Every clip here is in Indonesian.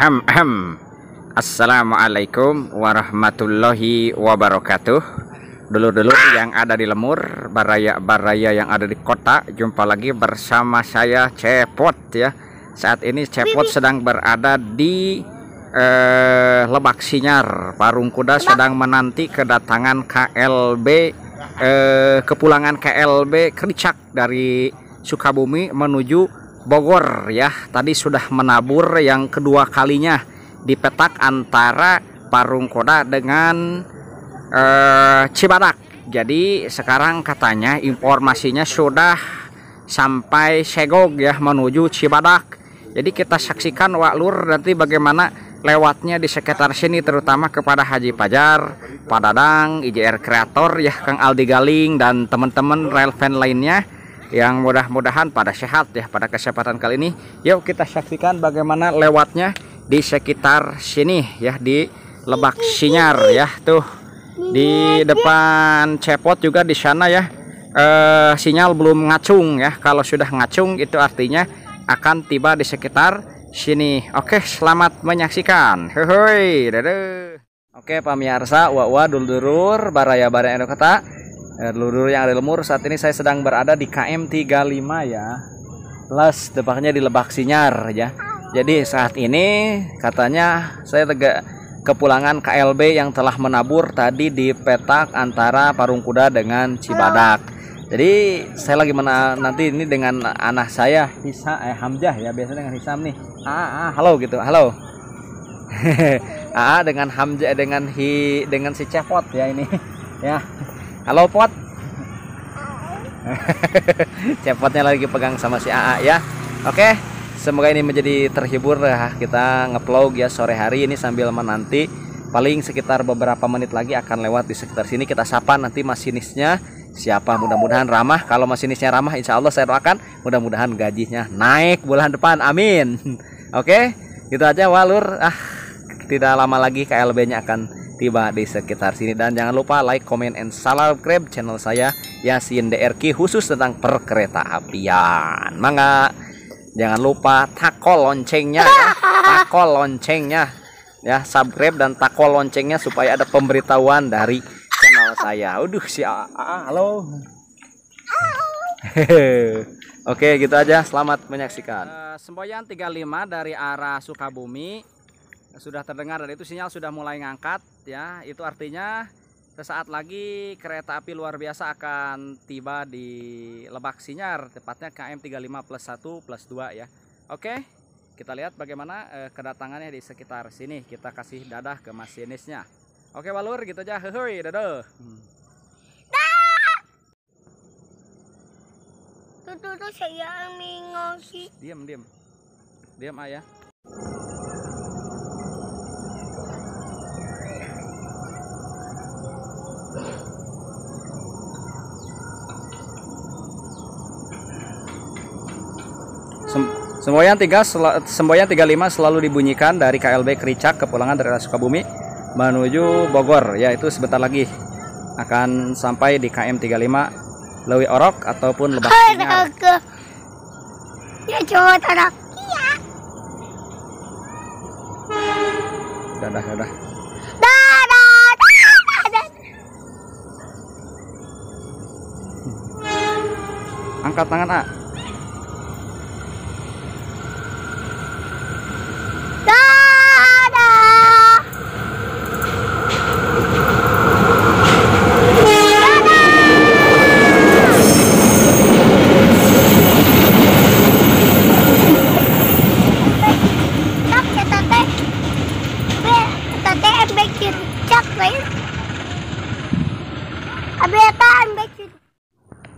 Hem hem, Assalamualaikum warahmatullahi wabarakatuh. dulur dulu ah. yang ada di Lemur, baraya-baraya yang ada di kota, jumpa lagi bersama saya Cepot ya. Saat ini Cepot sedang berada di eh, Lebak Sinyar. Parung Kuda sedang menanti kedatangan KLB eh, kepulangan KLB Kericak dari Sukabumi menuju Bogor ya tadi sudah menabur yang kedua kalinya di petak antara Parung Koda dengan eh, Cibadak jadi sekarang katanya informasinya sudah sampai Segog ya menuju Cibadak jadi kita saksikan Wak Lur nanti bagaimana lewatnya di sekitar sini terutama kepada Haji Pajar, Padadang, IJR Kreator ya Kang Aldi Galing dan teman-teman relevan lainnya yang mudah-mudahan pada sehat ya pada kesempatan kali ini yuk kita saksikan bagaimana lewatnya di sekitar sini ya di Lebak Sinyar ya tuh di depan cepot juga di sana ya eh, sinyal belum ngacung ya kalau sudah ngacung itu artinya akan tiba di sekitar sini oke selamat menyaksikan hehehe oke pemirsa wa wa dulur baraya baraya kata Ya, yang ada lemur, saat ini saya sedang berada di KM 35 ya. Plus tepatnya di Lebak Sinyar ya. Jadi saat ini katanya saya tega kepulangan KLB yang telah menabur tadi di petak antara Parung Kuda dengan Cibadak. Jadi saya lagi mena nanti ini dengan anak saya Hisa eh Hamzah ya biasanya dengan Hisam nih. Ah, ah halo gitu. Halo. ah dengan Hamzah eh, dengan Hi dengan si Cepot ya ini. ya Halo pot. Cepotnya lagi pegang sama si AA ya. Oke, semoga ini menjadi terhibur ya. Kita ngevlog ya sore hari ini sambil menanti paling sekitar beberapa menit lagi akan lewat di sekitar sini kita sapa nanti masinisnya siapa mudah-mudahan ramah kalau masinisnya ramah insya Allah saya doakan mudah-mudahan gajinya naik bulan depan amin oke okay? itu aja walur ah tidak lama lagi KLB nya akan tiba di sekitar sini dan jangan lupa like, comment, and subscribe channel saya Yasin DRQ khusus tentang perkereta apian. Mangga. Jangan lupa takol loncengnya ya. Takol loncengnya ya, subscribe dan takol loncengnya supaya ada pemberitahuan dari channel saya. Aduh si halo. Oke, gitu aja. Selamat menyaksikan. Uh, Semboyan 35 dari arah Sukabumi sudah terdengar dan itu sinyal sudah mulai ngangkat ya itu artinya sesaat lagi kereta api luar biasa akan tiba di Lebak Sinyar tepatnya KM 35 plus 1 plus 2 ya oke kita lihat bagaimana eh, kedatangannya di sekitar sini kita kasih dadah ke masinisnya oke Walur gitu aja hehehe dadah tutu hmm. Tuh, tuh, tuh, saya mengosi. Diam, diam. Diam, ayah. Ya. Semboyan 3 Semboyan 35 selalu dibunyikan dari KLB Kericak kepulangan dari Sukabumi menuju Bogor yaitu sebentar lagi akan sampai di KM 35 Lewi Orok ataupun Lebak Ya coba tarak. Iya. Dadah, dadah. angkat tangan A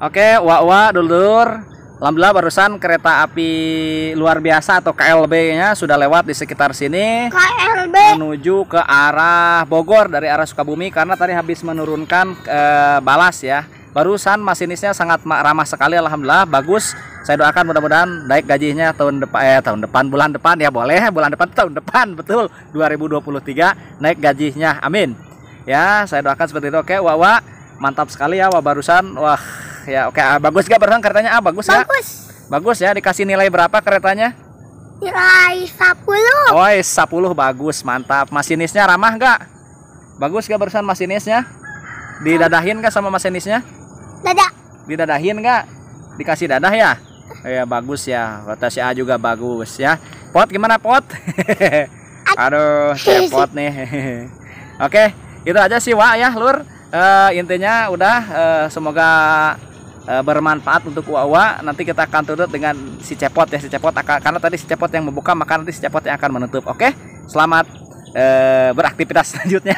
Oke, wa-wa dulur. Alhamdulillah barusan kereta api luar biasa atau KLB-nya sudah lewat di sekitar sini. KLB menuju ke arah Bogor dari arah Sukabumi karena tadi habis menurunkan e, balas ya. Barusan masinisnya sangat ramah sekali alhamdulillah bagus. Saya doakan mudah-mudahan naik gajinya tahun depan eh tahun depan bulan depan ya boleh bulan depan tahun depan betul 2023 naik gajinya. Amin. Ya, saya doakan seperti itu. Oke, wa -wa mantap sekali ya wah barusan wah ya oke bagus gak barusan keretanya ah bagus, bagus. ya bagus ya dikasih nilai berapa keretanya nilai 10 Woi 10 bagus mantap masinisnya ramah gak bagus gak barusan masinisnya didadahin gak sama masinisnya dadah didadahin gak dikasih dadah ya ya bagus ya kata si A juga bagus ya pot gimana pot aduh cepot nih oke itu aja sih Wak ya Lur uh, intinya udah uh, semoga uh, bermanfaat untuk uawa nanti kita akan turut dengan si cepot ya si cepot karena tadi si cepot yang membuka maka nanti si cepot yang akan menutup oke okay? selamat uh, beraktivitas selanjutnya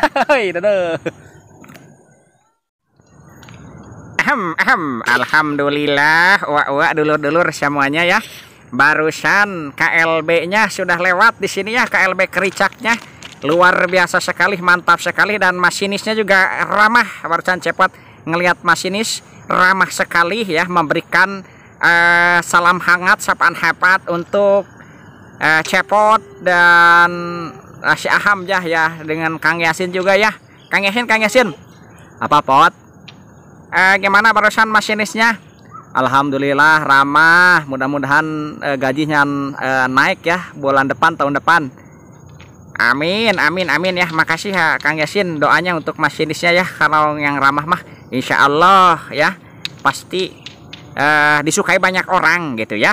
ahem ahem alhamdulillah wa -wa, dulur-dulur semuanya ya barusan KLB-nya sudah lewat di sini ya KLB kericaknya luar biasa sekali mantap sekali dan masinisnya juga ramah barusan cepat ngelihat masinis ramah sekali ya memberikan uh, salam hangat sapaan hebat untuk uh, cepot dan uh, si Aham ya ya dengan Kang Yasin juga ya Kang Yasin Kang Yasin apa pot uh, gimana barusan masinisnya Alhamdulillah ramah mudah-mudahan uh, gajinya uh, naik ya bulan depan tahun depan Amin, amin, amin ya. Makasih ya Kang Yasin doanya untuk masinisnya ya. Kalau yang ramah mah, insya Allah ya pasti uh, disukai banyak orang gitu ya.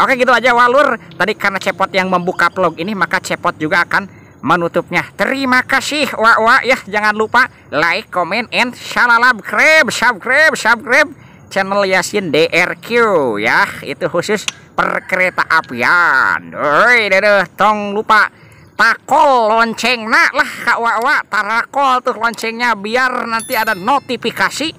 Oke gitu aja walur. Tadi karena cepot yang membuka vlog ini maka cepot juga akan menutupnya. Terima kasih wa wa ya. Jangan lupa like, comment, and subscribe, subscribe, subscribe channel Yasin DRQ ya. Itu khusus perkereta apian deh deh, tong lupa takol lonceng nak lah kak wawa tarakol tuh loncengnya biar nanti ada notifikasi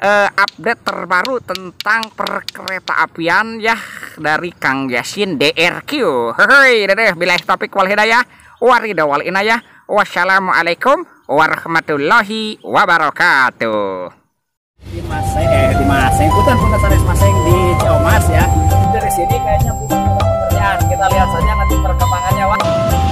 uh, update terbaru tentang perkereta apian ya dari Kang Yasin DRQ hei deh, bila topik wal hidayah waridah wal inayah wassalamualaikum warahmatullahi wabarakatuh di Maseng eh di Maseng hutan Puntasanes Maseng di Ciamas ya dari sini kayaknya bukan pekerjaan kita lihat saja nanti perkembangannya wah